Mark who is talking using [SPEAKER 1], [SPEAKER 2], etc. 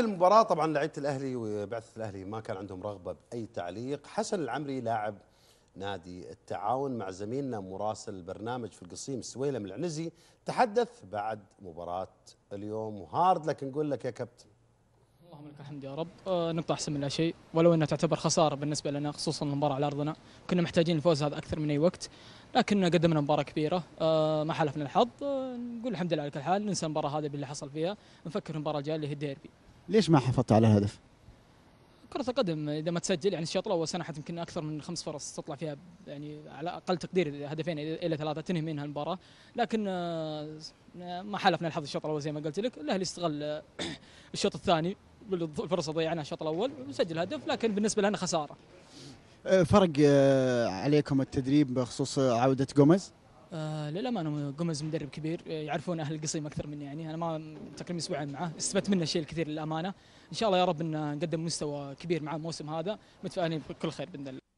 [SPEAKER 1] المباراة طبعا لعيبة الأهلي وبعثة الأهلي ما كان عندهم رغبة بأي تعليق حسن العمري لاعب نادي التعاون مع زميلنا مراسل البرنامج في القصيم سويلم العنزي تحدث بعد مباراة اليوم وهارد لك نقول لك يا كابتن
[SPEAKER 2] اللهم لك الحمد يا رب نقطة آه، أحسن من لا شيء ولو أنها تعتبر خسارة بالنسبة لنا خصوصا المباراة على أرضنا كنا محتاجين الفوز هذا أكثر من أي وقت لكن قدمنا مباراة كبيرة آه، ما حلفنا الحظ آه، نقول الحمد لله على كل حال ننسى المباراة هذه باللي حصل فيها نفكر المباراة الجاية اللي هي الديربي
[SPEAKER 3] ليش ما حافظت على هدف؟
[SPEAKER 2] كرة القدم إذا ما تسجل يعني الشوط الأول سنحت يمكن أكثر من خمس فرص تطلع فيها يعني على أقل تقدير هدفين إلى ثلاثة تنهي منها المباراة لكن آه، ما حالفنا الحظ الشوط الأول زي ما قلت لك الأهلي استغل الشوط الثاني بالفرصة ضيعناها الشوط الأول وسجل هدف لكن بالنسبة لنا خسارة
[SPEAKER 4] آه، فرق آه، عليكم التدريب بخصوص عودة جوميز؟
[SPEAKER 2] آه للامانه قمز مدرب كبير آه، يعرفون اهل القصيم اكثر مني يعني انا ما تقريبا اسبوعين معه استفدت منه شيء الكثير للامانه ان شاء الله يا رب ان نقدم مستوى كبير مع الموسم هذا متفائلين بكل خير باذن الله